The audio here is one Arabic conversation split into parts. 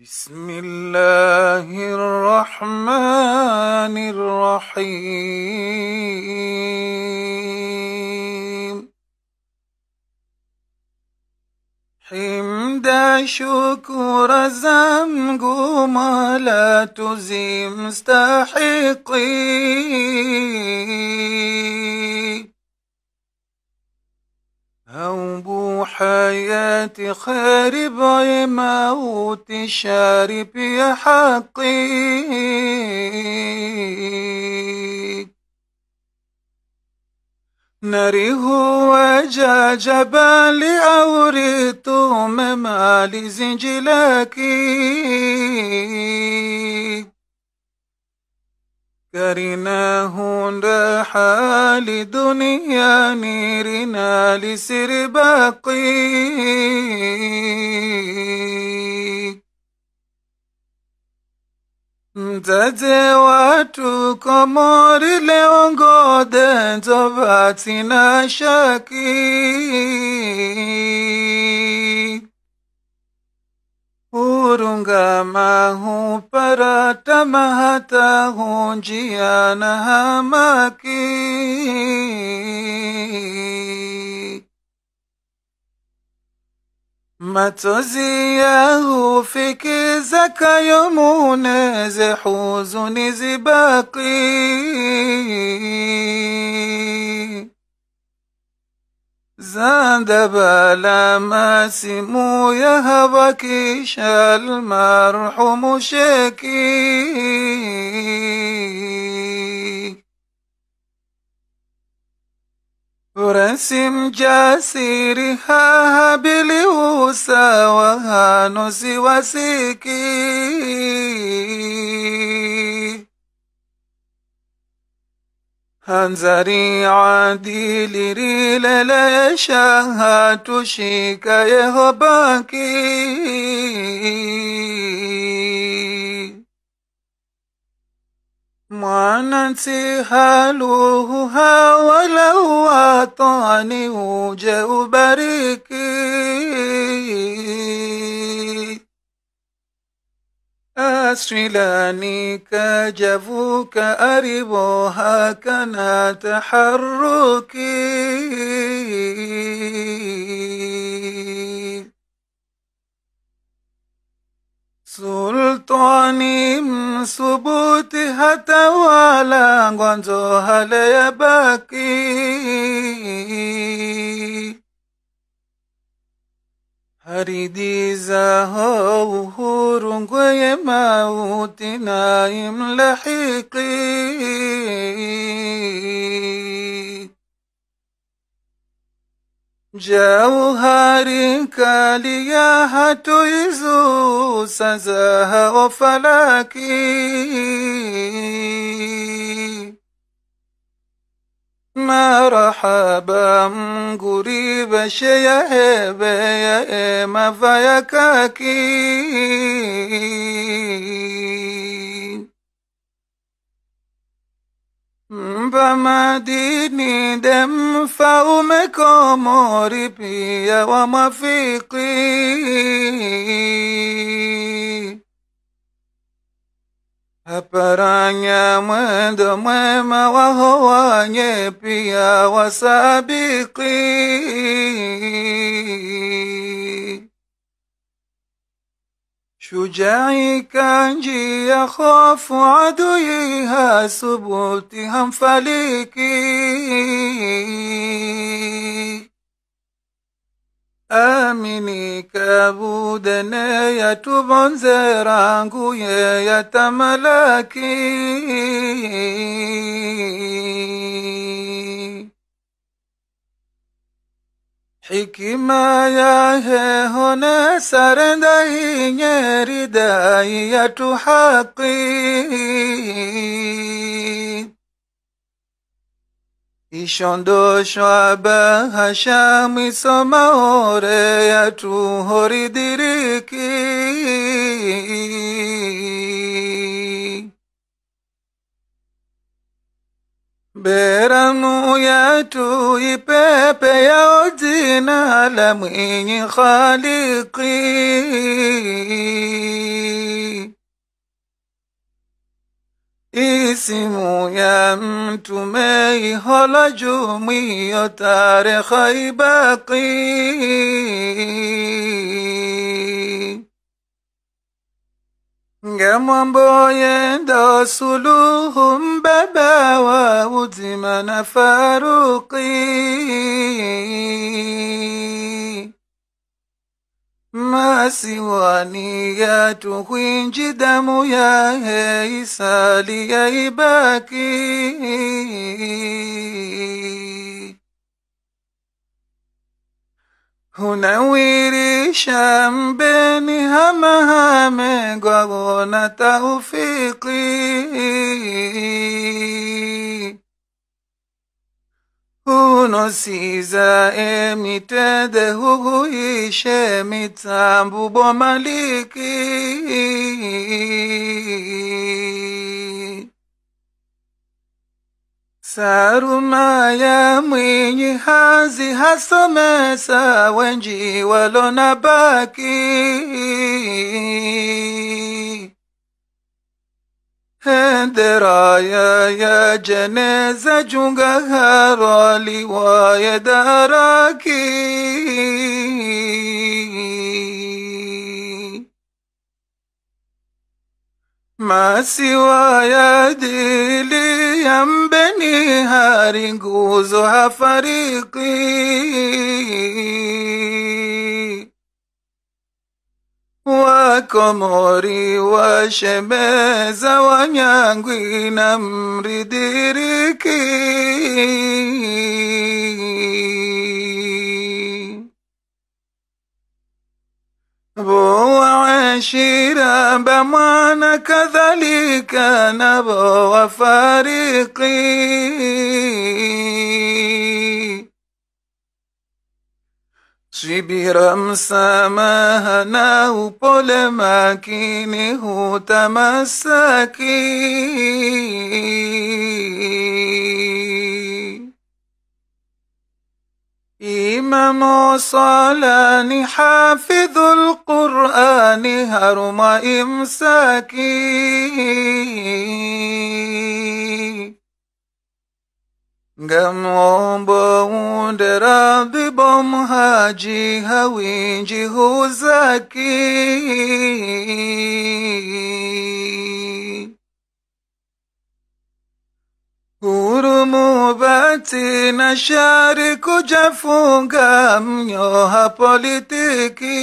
بسم الله الرحمن الرحيم حمد شكر زمق ما لا تزي مستحقين أو بو حياتي خارب موت شارب يا حقي نريه وجا جبال اوريتو ممالي زنجلاكي كرناه راح لدنيا نيرنا لسرباقي Mtaje watu komori leongode njoba tina shaki urungama تمهته جيانها ماكي متزياه فيك زك يمون زحوز نزباقي زندبلا ماسمو يهبكيش المرحوم شكي ورسم وسا وها نسي وسيكي هنزري عادي لري للاشا هاتوشيك يهباكي ما ننسي حالوها ولو أعطاني وجه بريكي سلانيك جفوك أربوها كنا تحركي سلطاني ثبوتها غنزو غنزها ليبكي أريديزا هو هورون قيما وتنا يملحقي جوهري كاليا هاتو يزو سزاها وفلاكي مرحبا قريب شيء بيا ما بما ديني دم فومكم وما ومفيقي أبرانيا مدمما وهوانيا بيا وسابقين شجاعي كانجي يخاف عدويها سبلتهم فليكين aminikabudene yatubo nzerangu ye yatamalaki hikima yahe hone sarendahi nyeridayi yatuhaqi Ishondo Shwaba Hashem Isomaore Yatu Beranu Ipepe Khaliki isimu ya mtume hola jumuiyo tarekha ibaki ngemwambo yenda suluhu mbeba wa uzima na faruqi ما سوانيات وينجي دم يا هيسا لي باكي هنا ويري شام بين هم هم قرون توفيقي Who siza emitede ishe mitambu bomaliki saruma ya mwinyi hazi hasomesa wenji walona baki درايا يا جنازة جنجها رالي ويا دراكي ما سوى يا ديلي يم بني هارين فريقي komori washemeza wanyangwi na mridiriki bo waashira bamwana kadhalika nabo wafariki શિબિરમ સમહના ઉપોલ માકીને હું તમસકી إمام صلاني حافظ القرآن هرم إمساكي ngamwombo unde bibo bomhaji hawinji huzaki Urumubati na shari kujafunga mnyoha politiki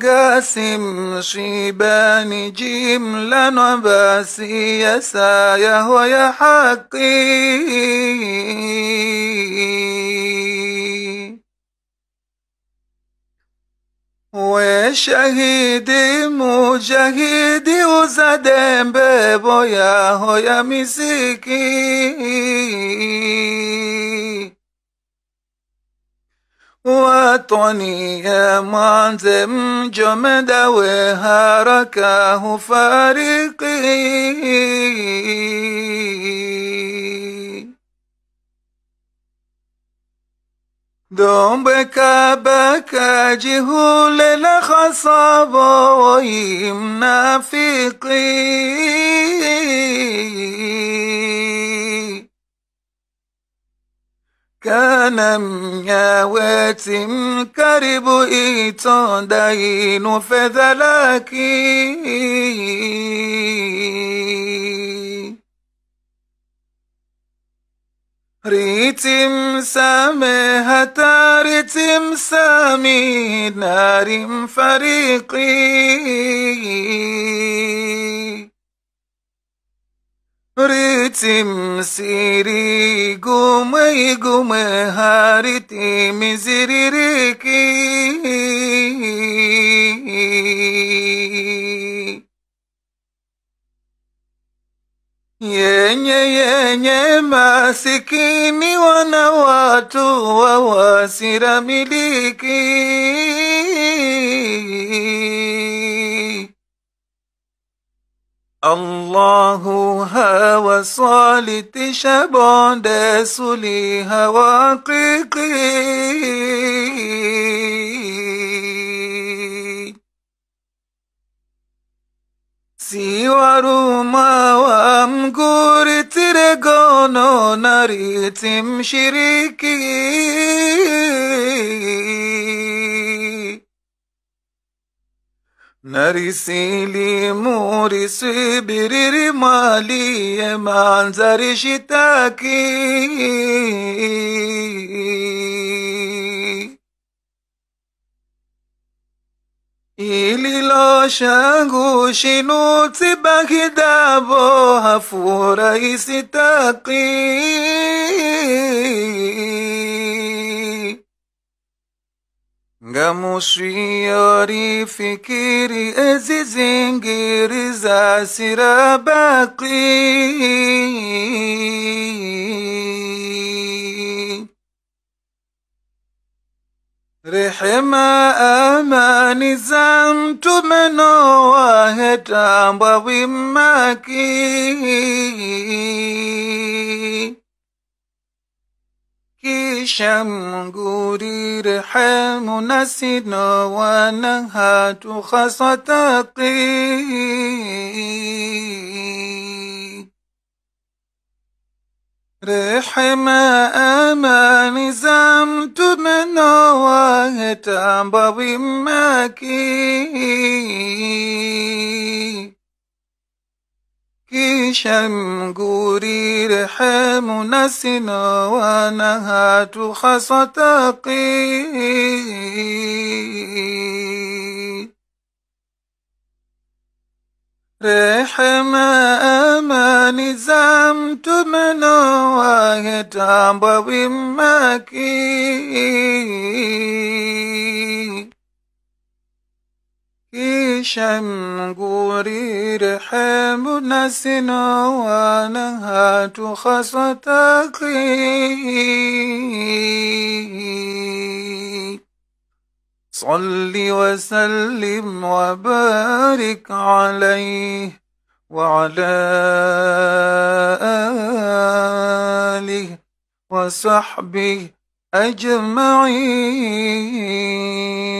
قاسم شيبان جيم لنا باسي يا سايه ويا حقي ويا شهيدي مجاهدي وزدم بابو يا هو يا مسكين وطني يا معزم جمد وهاركاه فارقي دوم بكا بكا جهول لخصاب ويمنا فيقي كان مياواتم كرب إيتان دين فذلاكي ريتم سامهتا ريتم سامي نار فريقي Ritim siri gume gume hariti miziririki yenye yenye masikini wana watu wawasiramiliki الله وصالت شبان دسولي هواقيقي سيوارو ما وامغور ترقونو ناري شريكي نرسيلي مورسي برير مالي منظر شتاكي إلي لو شانغو شنو تباكي دابو هفورا يستاقي Ngamushiyo fikiri ezi zingiri za sirabakli rehema amani za wa hetambwa wimaki كيشم قرير حم نسينا ونهات خصتقي رحم أمان زمت من واهت بمكي كيشم غوري رحم نسنا ونهات خصتاقي رحم أمان زمت من وهتام بمكي هشام رحم حمد وانها ونهات خصوتك صل وسلم وبارك عليه وعلى آله وصحبه أجمعين